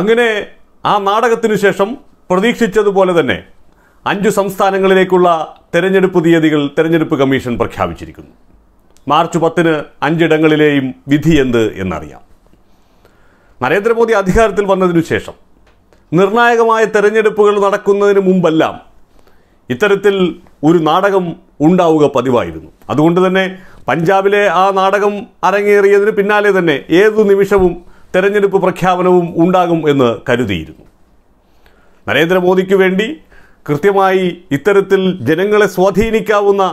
അങ്ങനെ ആ നാടകത്തിനു ശേഷം പ്രതീക്ഷിച്ചതുപോലെ തന്നെ അഞ്ചു സംസ്ഥാനങ്ങളിലേക്കുള്ള തെരഞ്ഞെടുപ്പ് തീയതികൾ തെരഞ്ഞെടുപ്പ് കമ്മീഷൻ പ്രഖ്യാപിച്ചിരിക്കുന്നു മാർച്ച് പത്തിന് അഞ്ചിടങ്ങളിലെയും വിധി എന്ത് എന്നറിയാം നരേന്ദ്രമോദി അധികാരത്തിൽ വന്നതിനു ശേഷം നിർണായകമായ തെരഞ്ഞെടുപ്പുകൾ നടക്കുന്നതിന് മുമ്പെല്ലാം ഇത്തരത്തിൽ ഒരു നാടകം ഉണ്ടാവുക പതിവായിരുന്നു അതുകൊണ്ട് തന്നെ പഞ്ചാബിലെ ആ നാടകം അരങ്ങേറിയതിന് പിന്നാലെ തന്നെ ഏതു നിമിഷവും തെരഞ്ഞെടുപ്പ് പ്രഖ്യാപനവും ഉണ്ടാകും എന്ന് കരുതിയിരുന്നു നരേന്ദ്രമോദിക്ക് വേണ്ടി കൃത്യമായി ഇത്തരത്തിൽ ജനങ്ങളെ സ്വാധീനിക്കാവുന്ന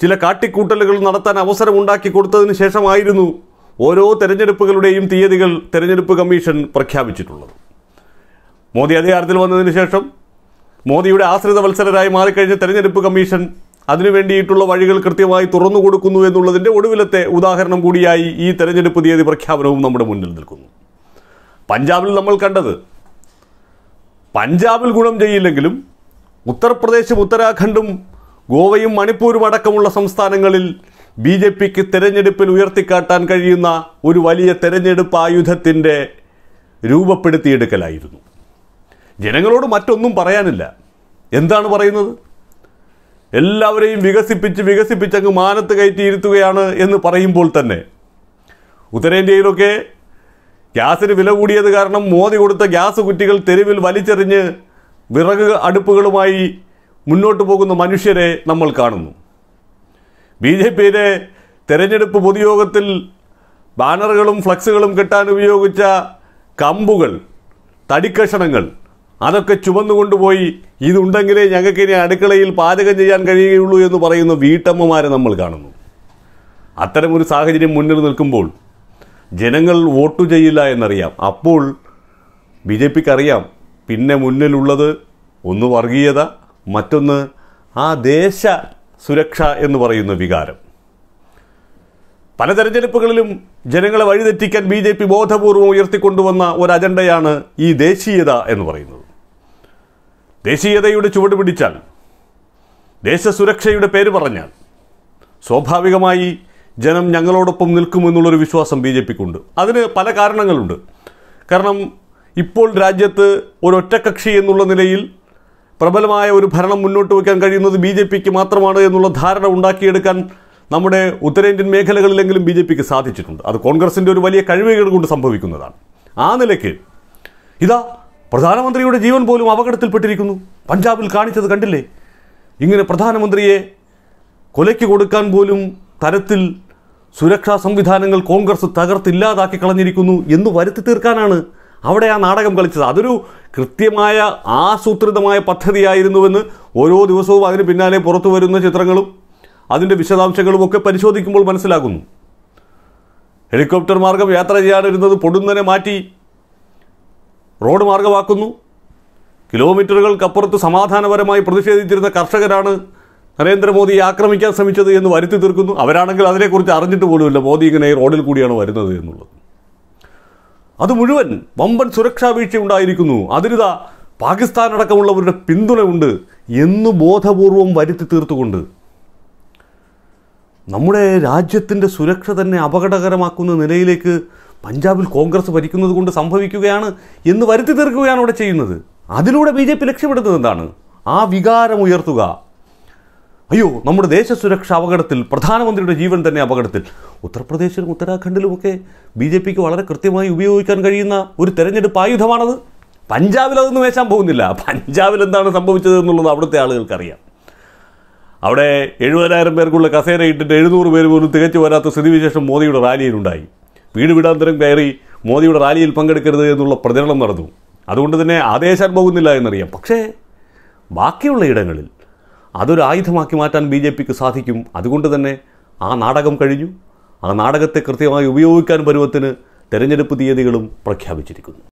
ചില കാട്ടിക്കൂട്ടലുകൾ നടത്താൻ അവസരം ഉണ്ടാക്കി കൊടുത്തതിന് ശേഷമായിരുന്നു ഓരോ തെരഞ്ഞെടുപ്പുകളുടെയും തീയതികൾ തെരഞ്ഞെടുപ്പ് കമ്മീഷൻ പ്രഖ്യാപിച്ചിട്ടുള്ളത് മോദി അധികാരത്തിൽ വന്നതിന് ശേഷം മോദിയുടെ ആശ്രിത മത്സരരായി മാറിക്കഴിഞ്ഞ തെരഞ്ഞെടുപ്പ് കമ്മീഷൻ അതിനുവേണ്ടിയിട്ടുള്ള വഴികൾ കൃത്യമായി തുറന്നു കൊടുക്കുന്നു എന്നുള്ളതിൻ്റെ ഒടുവിലത്തെ ഉദാഹരണം കൂടിയായി ഈ തെരഞ്ഞെടുപ്പ് തീയതി പ്രഖ്യാപനവും നമ്മുടെ മുന്നിൽ നിൽക്കുന്നു പഞ്ചാബിൽ നമ്മൾ കണ്ടത് പഞ്ചാബിൽ ഗുണം ചെയ്യില്ലെങ്കിലും ഉത്തർപ്രദേശും ഉത്തരാഖണ്ഡും ഗോവയും മണിപ്പൂരും അടക്കമുള്ള സംസ്ഥാനങ്ങളിൽ ബി ജെ പിക്ക് തെരഞ്ഞെടുപ്പിൽ ഉയർത്തിക്കാട്ടാൻ കഴിയുന്ന ഒരു വലിയ തെരഞ്ഞെടുപ്പ് ആയുധത്തിൻ്റെ രൂപപ്പെടുത്തിയെടുക്കലായിരുന്നു ജനങ്ങളോട് മറ്റൊന്നും പറയാനില്ല എന്താണ് പറയുന്നത് എല്ലാവരെയും വികസിപ്പിച്ച് വികസിപ്പിച്ച് അങ്ങ് മാനത്ത് കയറ്റിയിരുത്തുകയാണ് എന്ന് പറയുമ്പോൾ തന്നെ ഉത്തരേന്ത്യയിലൊക്കെ ഗ്യാസിന് വില കൂടിയത് കാരണം മോദി കൊടുത്ത ഗ്യാസ് കുറ്റികൾ തെരുവിൽ വലിച്ചെറിഞ്ഞ് വിറക് അടുപ്പുകളുമായി മുന്നോട്ട് പോകുന്ന മനുഷ്യരെ നമ്മൾ കാണുന്നു ബി ജെ പിയിലെ തെരഞ്ഞെടുപ്പ് പൊതുയോഗത്തിൽ ബാനറുകളും ഫ്ലക്സുകളും കെട്ടാൻ ഉപയോഗിച്ച കമ്പുകൾ തടിക്കഷണങ്ങൾ അതൊക്കെ ചുമന്നുകൊണ്ടുപോയി ഇതുണ്ടെങ്കിലേ ഞങ്ങൾക്ക് ഇനി അടുക്കളയിൽ പാചകം ചെയ്യാൻ കഴിയുകയുള്ളൂ എന്ന് പറയുന്ന വീട്ടമ്മമാരെ നമ്മൾ കാണുന്നു അത്തരമൊരു സാഹചര്യം മുന്നിൽ നിൽക്കുമ്പോൾ ജനങ്ങൾ വോട്ട് ചെയ്യില്ല എന്നറിയാം അപ്പോൾ ബി ജെ പിക്ക് അറിയാം പിന്നെ മുന്നിലുള്ളത് ഒന്ന് വർഗീയത മറ്റൊന്ന് ആ ദേശ സുരക്ഷ എന്ന് പറയുന്ന വികാരം പല തെരഞ്ഞെടുപ്പുകളിലും ജനങ്ങളെ വഴിതെറ്റിക്കാൻ ബി ജെ പി ബോധപൂർവം ഉയർത്തിക്കൊണ്ടുവന്ന ഒരു അജണ്ടയാണ് ഈ ദേശീയത എന്ന് പറയുന്നത് ദേശീയതയുടെ ചുവട് പിടിച്ചാൽ ദേശസുരക്ഷയുടെ പേര് പറഞ്ഞാൽ സ്വാഭാവികമായി ജനം ഞങ്ങളോടൊപ്പം നിൽക്കുമെന്നുള്ളൊരു വിശ്വാസം ബി ജെ പിക്കുണ്ട് അതിന് പല കാരണങ്ങളുണ്ട് കാരണം ഇപ്പോൾ രാജ്യത്ത് കക്ഷി എന്നുള്ള നിലയിൽ പ്രബലമായ ഒരു ഭരണം മുന്നോട്ട് വയ്ക്കാൻ കഴിയുന്നത് ബി ജെ പിക്ക് മാത്രമാണ് എന്നുള്ള ധാരണ ഉണ്ടാക്കിയെടുക്കാൻ നമ്മുടെ ഉത്തരേന്ത്യൻ മേഖലകളിലെങ്കിലും ബി ജെ പിക്ക് സാധിച്ചിട്ടുണ്ട് അത് കോൺഗ്രസിൻ്റെ ഒരു വലിയ കഴിവുകൾ കൊണ്ട് സംഭവിക്കുന്നതാണ് ആ നിലയ്ക്ക് ഇതാ പ്രധാനമന്ത്രിയുടെ ജീവൻ പോലും അപകടത്തിൽപ്പെട്ടിരിക്കുന്നു പഞ്ചാബിൽ കാണിച്ചത് കണ്ടില്ലേ ഇങ്ങനെ പ്രധാനമന്ത്രിയെ കൊലയ്ക്ക് കൊടുക്കാൻ പോലും തരത്തിൽ സുരക്ഷാ സംവിധാനങ്ങൾ കോൺഗ്രസ് തകർത്തില്ലാതാക്കി കളഞ്ഞിരിക്കുന്നു എന്ന് വരുത്തി തീർക്കാനാണ് അവിടെ ആ നാടകം കളിച്ചത് അതൊരു കൃത്യമായ ആസൂത്രിതമായ പദ്ധതിയായിരുന്നുവെന്ന് ഓരോ ദിവസവും അതിന് പിന്നാലെ പുറത്തു വരുന്ന ചിത്രങ്ങളും അതിൻ്റെ വിശദാംശങ്ങളും ഒക്കെ പരിശോധിക്കുമ്പോൾ മനസ്സിലാകുന്നു ഹെലികോപ്റ്റർ മാർഗം യാത്ര ചെയ്യാനിരുന്നത് പൊടുന്നനെ മാറ്റി റോഡ് മാർഗമാക്കുന്നു കിലോമീറ്ററുകൾക്കപ്പുറത്ത് സമാധാനപരമായി പ്രതിഷേധിച്ചിരുന്ന കർഷകരാണ് നരേന്ദ്രമോദി ആക്രമിക്കാൻ ശ്രമിച്ചത് എന്ന് വരുത്തി തീർക്കുന്നു അവരാണെങ്കിൽ അതിനെക്കുറിച്ച് അറിഞ്ഞിട്ട് പോലുമില്ല മോദി ഇങ്ങനെ റോഡിൽ കൂടിയാണ് വരുന്നത് എന്നുള്ളത് അത് മുഴുവൻ വമ്പൻ സുരക്ഷാ വീഴ്ച ഉണ്ടായിരിക്കുന്നു അതിരിത പാകിസ്ഥാൻ അടക്കമുള്ളവരുടെ പിന്തുണയുണ്ട് എന്ന് ബോധപൂർവം വരുത്തി തീർത്തുകൊണ്ട് നമ്മുടെ രാജ്യത്തിൻ്റെ സുരക്ഷ തന്നെ അപകടകരമാക്കുന്ന നിലയിലേക്ക് പഞ്ചാബിൽ കോൺഗ്രസ് ഭരിക്കുന്നത് കൊണ്ട് സംഭവിക്കുകയാണ് എന്ന് വരുത്തി തീർക്കുകയാണ് ഇവിടെ ചെയ്യുന്നത് അതിലൂടെ ബി ജെ പി ലക്ഷ്യമിടുന്നത് എന്താണ് ആ വികാരം ഉയർത്തുക അയ്യോ നമ്മുടെ ദേശസുരക്ഷ അപകടത്തിൽ പ്രധാനമന്ത്രിയുടെ ജീവൻ തന്നെ അപകടത്തിൽ ഉത്തർപ്രദേശിലും ഉത്തരാഖണ്ഡിലുമൊക്കെ ബി ജെ പിക്ക് വളരെ കൃത്യമായി ഉപയോഗിക്കാൻ കഴിയുന്ന ഒരു തെരഞ്ഞെടുപ്പ് ആയുധമാണത് പഞ്ചാബിൽ അതൊന്നും വേശാൻ പോകുന്നില്ല പഞ്ചാബിൽ എന്താണ് സംഭവിച്ചത് എന്നുള്ളത് അവിടുത്തെ ആളുകൾക്കറിയാം അവിടെ എഴുപതിനായിരം പേർക്കുള്ള ഇട്ടിട്ട് എഴുന്നൂറ് പേര് പോലും തികച്ചു വരാത്ത സ്ഥിതിവിശേഷം മോദിയുടെ റാലിയിലുണ്ടായി വീട് വിടാന്തരം കയറി മോദിയുടെ റാലിയിൽ പങ്കെടുക്കരുത് എന്നുള്ള പ്രചരണം നടന്നു അതുകൊണ്ട് തന്നെ ആദേശാൻ പോകുന്നില്ല എന്നറിയാം പക്ഷേ ബാക്കിയുള്ള ഇടങ്ങളിൽ അതൊരു ആയുധമാക്കി മാറ്റാൻ ബി ജെ പിക്ക് സാധിക്കും അതുകൊണ്ട് തന്നെ ആ നാടകം കഴിഞ്ഞു ആ നാടകത്തെ കൃത്യമായി ഉപയോഗിക്കാൻ പരുവത്തിന് തെരഞ്ഞെടുപ്പ് തീയതികളും പ്രഖ്യാപിച്ചിരിക്കുന്നു